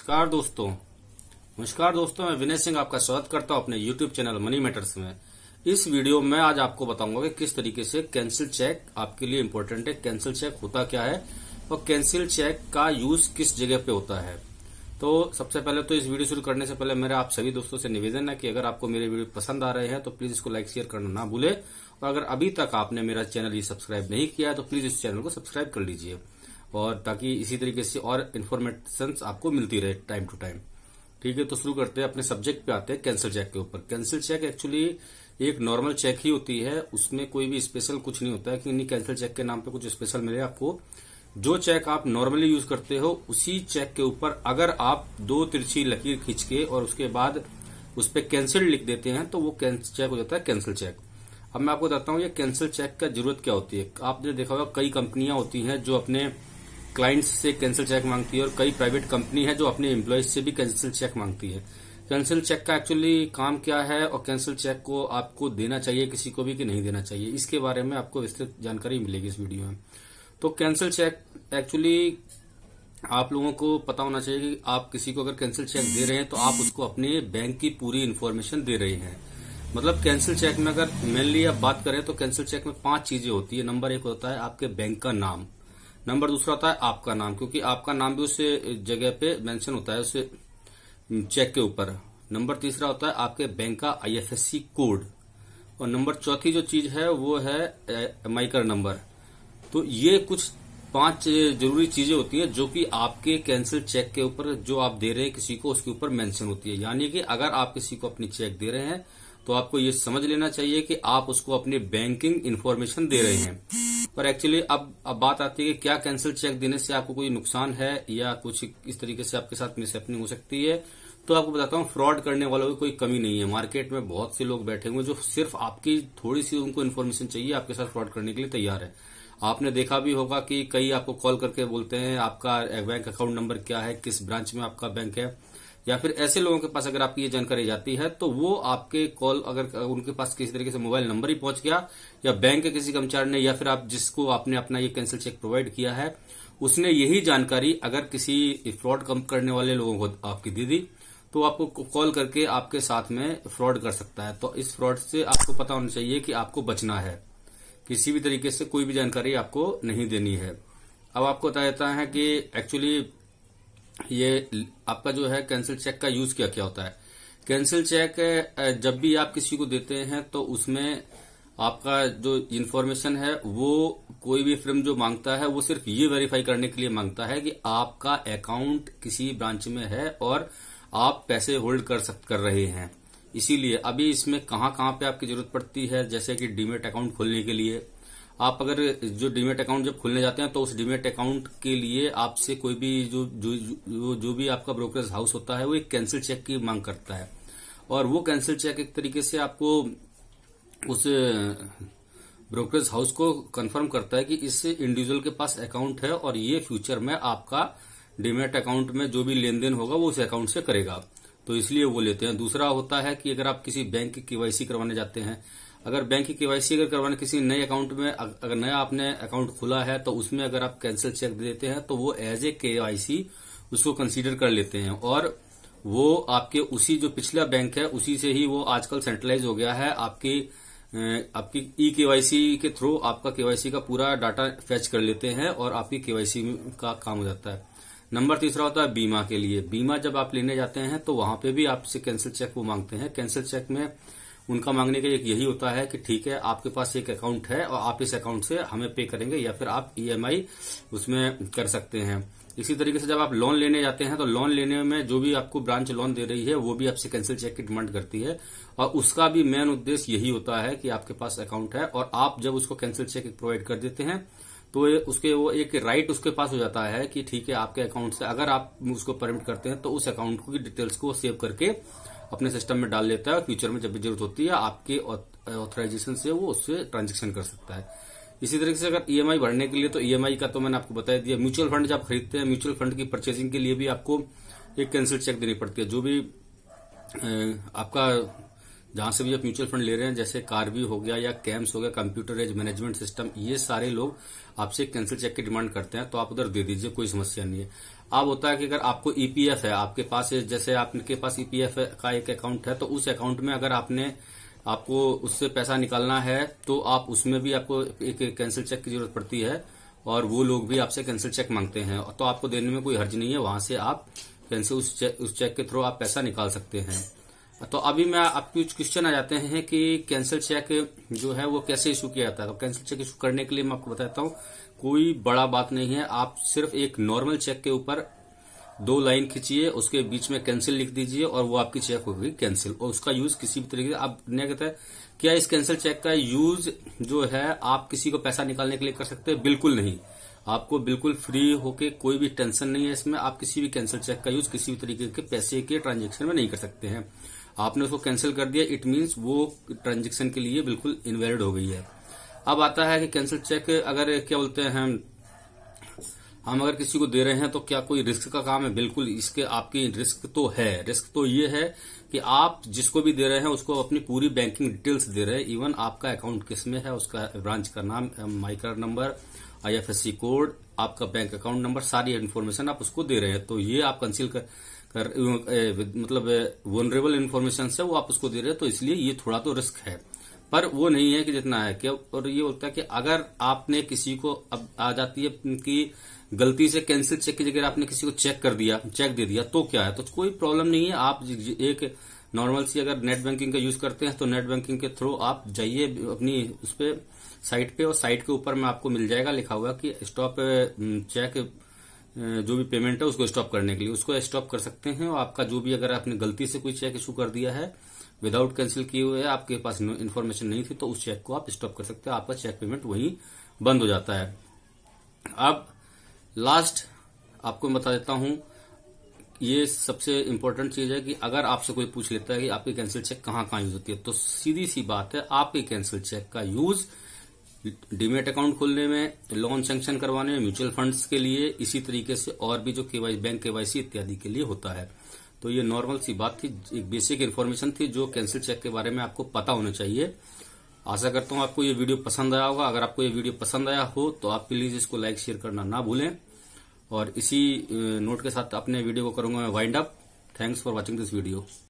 नमस्कार दोस्तों नमस्कार दोस्तों मैं विनय सिंह आपका स्वागत करता हूं अपने YouTube चैनल मनी मैटर्स में इस वीडियो में आज आपको बताऊंगा कि किस तरीके से कैंसिल चेक आपके लिए इम्पोर्टेंट है कैंसिल चेक होता क्या है और कैंसिल चेक का यूज किस जगह पे होता है तो सबसे पहले तो इस वीडियो शुरू करने से पहले मेरे आप सभी दोस्तों से निवेदन है कि अगर आपको मेरे वीडियो पसंद आ रहे हैं तो प्लीज इसको लाइक शेयर करना ना भूले और अगर अभी तक आपने मेरा चैनल ये सब्सक्राइब नहीं किया है तो प्लीज इस चैनल को सब्सक्राइब कर लीजिए और ताकि इसी तरीके से और इन्फॉर्मेशन आपको मिलती रहे टाइम टू टाइम ठीक है तो शुरू करते हैं अपने सब्जेक्ट पे आते हैं कैंसिल चेक के ऊपर कैंसिल चेक एक्चुअली एक नॉर्मल चेक ही होती है उसमें कोई भी स्पेशल कुछ नहीं होता है कि नहीं कैंसिल चेक के नाम पे कुछ स्पेशल मिले आपको जो चेक आप नॉर्मली यूज करते हो उसी चेक के ऊपर अगर आप दो तिरछी लकीर खींच के और उसके बाद उस पर कैंसिल लिख देते हैं तो वो चेक हो जाता है कैंसिल चेक अब मैं आपको बताता हूँ ये कैंसिल चेक का जरूरत क्या होती है आपने देखा होगा कई कंपनियां होती हैं जो अपने क्लाइंट्स से कैंसिल चेक मांगती है और कई प्राइवेट कंपनी है जो अपने एम्प्लॉयज से भी कैंसिल चेक मांगती है कैंसिल चेक का एक्चुअली काम क्या है और कैंसिल चेक को आपको देना चाहिए किसी को भी कि नहीं देना चाहिए इसके बारे में आपको विस्तृत जानकारी मिलेगी इस वीडियो में तो कैंसिल चेक एक्चुअली आप लोगों को पता होना चाहिए कि आप किसी को अगर कैंसिल चेक दे रहे हैं तो आप उसको अपने बैंक की पूरी इन्फॉर्मेशन दे रहे हैं मतलब कैंसिल चेक में अगर मेनली आप बात करें तो कैंसिल चेक में पांच चीजें होती है नंबर एक होता है आपके बैंक का नाम नंबर दूसरा आता है आपका नाम क्योंकि आपका नाम भी उस जगह पे मेंशन होता है उस चेक के ऊपर नंबर तीसरा होता है आपके बैंक का आईएफएससी कोड और नंबर चौथी जो चीज है वो है माइकर नंबर तो ये कुछ पांच जरूरी चीजें होती हैं जो कि आपके कैंसिल चेक के ऊपर जो आप दे रहे हैं किसी को उसके ऊपर मेंशन होती है यानी कि अगर आप किसी को अपनी चेक दे रहे हैं तो आपको ये समझ लेना चाहिए कि आप उसको अपनी बैंकिंग इन्फॉर्मेशन दे रहे हैं पर एक्चुअली अब अब बात आती है कि क्या कैंसिल चेक देने से आपको कोई नुकसान है या कुछ इस तरीके से आपके साथ मिसहेपनिंग हो सकती है तो आपको बताता हूँ फ्रॉड करने वालों की कोई कमी नहीं है मार्केट में बहुत से लोग बैठे हुए जो सिर्फ आपकी थोड़ी सी उनको इन्फॉर्मेशन चाहिए आपके साथ फ्रॉड करने के लिए तैयार है आपने देखा भी होगा कि कई आपको कॉल करके बोलते हैं आपका बैंक अकाउंट नंबर क्या है किस ब्रांच में आपका बैंक है या फिर ऐसे लोगों के पास अगर आपकी ये जानकारी जाती है तो वो आपके कॉल अगर उनके पास किसी तरीके से मोबाइल नंबर ही पहुंच गया या बैंक के किसी कर्मचारी ने या फिर आप जिसको आपने अपना ये कैंसिल चेक प्रोवाइड किया है उसने यही जानकारी अगर किसी फ्रॉड कम करने वाले लोगों को आपकी दे दी तो आपको कॉल करके आपके साथ में फ्रॉड कर सकता है तो इस फ्रॉड से आपको पता होना चाहिए कि आपको बचना है किसी भी तरीके से कोई भी जानकारी आपको नहीं देनी है अब आपको बताया जाता है कि एक्चुअली ये आपका जो है कैंसिल चेक का यूज क्या क्या होता है कैंसिल चेक जब भी आप किसी को देते हैं तो उसमें आपका जो इन्फॉर्मेशन है वो कोई भी फिल्म जो मांगता है वो सिर्फ ये वेरीफाई करने के लिए मांगता है कि आपका अकाउंट किसी ब्रांच में है और आप पैसे होल्ड कर सक कर रहे हैं इसीलिए अभी इसमें कहाँ कहां पे आपकी जरूरत पड़ती है जैसे कि डीमेट अकाउंट खोलने के लिए आप अगर जो डीमेट अकाउंट जब खुलने जाते हैं तो उस डीमेट अकाउंट के लिए आपसे कोई भी जो जो जो, जो भी आपका ब्रोकरेज हाउस होता है वो एक कैंसिल चेक की मांग करता है और वो कैंसिल चेक एक तरीके से आपको उस ब्रोकरेज हाउस को कंफर्म करता है कि इस इंडिविजुअल के पास अकाउंट है और ये फ्यूचर में आपका डीमेट अकाउंट में जो भी लेन देन होगा वो उस अकाउंट से करेगा तो इसलिए वो लेते हैं दूसरा होता है कि अगर आप किसी बैंक की केवाईसी करवाने जाते हैं अगर बैंक की केवाईसी अगर करवाना किसी नए अकाउंट में अगर नया आपने अकाउंट खुला है तो उसमें अगर आप कैंसिल चेक दे देते हैं तो वो एज ए केवाईसी उसको कंसीडर कर लेते हैं और वो आपके उसी जो पिछला बैंक है उसी से ही वो आजकल सेंट्रलाइज हो गया है आपकी आपकी ई केवाईसी के थ्रू आपका केवाईसी का पूरा डाटा फैच कर लेते हैं और आपकी केवाईसी का काम हो जाता है नंबर तीसरा होता है बीमा के लिए बीमा जब आप लेने जाते हैं तो वहां पे भी आपसे कैंसिल चेक वो मांगते हैं कैंसिल चेक में उनका मांगने का एक यही होता है कि ठीक है आपके पास एक अकाउंट है और आप इस अकाउंट से हमें पे करेंगे या फिर आप ईएमआई e उसमें कर सकते हैं इसी तरीके से जब आप लोन लेने जाते हैं तो लोन लेने में जो भी आपको ब्रांच लोन दे रही है वो भी आपसे कैंसिल चेक की डिमांड करती है और उसका भी मेन उद्देश्य यही होता है कि आपके पास अकाउंट है और आप जब उसको कैंसिल चेक प्रोवाइड कर देते हैं तो उसके वो एक राइट उसके पास हो जाता है कि ठीक है आपके अकाउंट से अगर आप उसको परमिट करते हैं तो उस अकाउंट की डिटेल्स को सेव करके अपने सिस्टम में डाल लेता है फ्यूचर में जब भी जरूरत होती है आपके ऑथराइजेशन से वो उससे ट्रांजेक्शन कर सकता है इसी तरीके से अगर ईएमआई e भरने के लिए तो ईएमआई e का तो मैंने आपको बताया दिया म्यूचुअल फंड जब आप खरीदते हैं म्यूचुअल फंड की परचेसिंग के लिए भी आपको एक कैंसिल चेक देनी पड़ती है जो भी आपका जहां से भी आप म्यूचुअल फंड ले रहे हैं जैसे कारवी हो गया या कैम्स हो गया कंप्यूटर एज मैनेजमेंट सिस्टम ये सारे लोग आपसे कैंसिल चेक की डिमांड करते हैं तो आप उधर दे दीजिए कोई समस्या नहीं है अब होता है कि अगर आपको ईपीएफ e है आपके पास जैसे आपके पास ईपीएफ e का एक अकाउंट है तो उस अकाउंट में अगर आपने आपको उससे पैसा निकालना है तो आप उसमें भी आपको एक कैंसिल चेक की जरूरत पड़ती है और वो लोग भी आपसे कैंसिल चेक मांगते हैं तो आपको देने में कोई हर्ज नहीं है वहां से आप कैंसिल उस चेक के थ्रू आप पैसा निकाल सकते हैं तो अभी मैं आपके कुछ क्वेश्चन आ जाते हैं कि कैंसिल चेक जो है वो कैसे इशू किया जाता है तो कैंसिल चेक इशू करने के लिए मैं आपको बताता हूँ कोई बड़ा बात नहीं है आप सिर्फ एक नॉर्मल चेक के ऊपर दो लाइन खींचिए उसके बीच में कैंसिल लिख दीजिए और वो आपकी चेक होगी कैंसिल और उसका यूज किसी भी तरीके से आप नहीं कहता है क्या इस कैंसिल चेक का यूज जो है आप किसी को पैसा निकालने के लिए कर सकते हैं बिल्कुल नहीं आपको बिल्कुल फ्री होके कोई भी टेंशन नहीं है इसमें आप किसी भी कैंसिल चेक का यूज किसी भी तरीके के पैसे के ट्रांजेक्शन में नहीं कर सकते हैं आपने उसको कैंसिल कर दिया इट मीन्स वो ट्रांजेक्शन के लिए बिल्कुल इनवैलिड हो गई है अब आता है कि कैंसिल चेक अगर क्या बोलते हैं हम अगर किसी को दे रहे हैं तो क्या कोई रिस्क का काम है बिल्कुल इसके आपकी रिस्क तो है रिस्क तो ये है कि आप जिसको भी दे रहे हैं उसको अपनी पूरी बैंकिंग डिटेल्स दे रहे हैं इवन आपका अकाउंट किस में है उसका ब्रांच का नाम माइक्रा नंबर आईएफएससी कोड आपका बैंक अकाउंट नंबर सारी इन्फॉर्मेशन आप उसको दे रहे हैं तो ये आप कंसील कर कर, मतलब वनरेबल इन्फॉर्मेशन है वो आप उसको दे रहे हो तो इसलिए ये थोड़ा तो रिस्क है पर वो नहीं है कि जितना है कि और ये होता है कि अगर आपने किसी को अब आ जाती है कि गलती से कैंसिल चेक की जगह आपने किसी को चेक कर दिया चेक दे दिया तो क्या है तो कोई प्रॉब्लम नहीं है आप एक नॉर्मल सी अगर नेट बैंकिंग का यूज करते हैं तो नेट बैंकिंग के थ्रू आप जाइए अपनी उस पर साइट पे और साइट के ऊपर में आपको मिल जाएगा लिखा हुआ कि स्टॉप चेक जो भी पेमेंट है उसको स्टॉप करने के लिए उसको स्टॉप कर सकते हैं और आपका जो भी अगर आपने गलती से कोई चेक इशू कर दिया है विदाउट कैंसिल किए हुए आपके पास इन्फॉर्मेशन नहीं थी तो उस चेक को आप स्टॉप कर सकते हैं आपका चेक पेमेंट वहीं बंद हो जाता है अब लास्ट आपको मैं बता देता हूं ये सबसे इम्पोर्टेंट चीज है कि अगर आपसे कोई पूछ लेता है कि आपकी कैंसिल चेक कहाँ कहाँ यूज होती है तो सीधी सी बात है आपके कैंसिल चेक का यूज डीमेट अकाउंट खोलने में लोन सेंक्शन करवाने में म्यूचुअल फंड्स के लिए इसी तरीके से और भी जो केवाई बैंक केवाईसी इत्यादि के लिए होता है तो ये नॉर्मल सी बात थी एक बेसिक इन्फॉर्मेशन थी जो कैंसिल चेक के बारे में आपको पता होना चाहिए आशा करता हूं आपको ये वीडियो पसंद आया होगा अगर आपको ये वीडियो पसंद आया हो तो आप प्लीज इसको लाइक शेयर करना ना भूलें और इसी नोट के साथ अपने वीडियो को करूंगा मैं wind up thanks for watching this video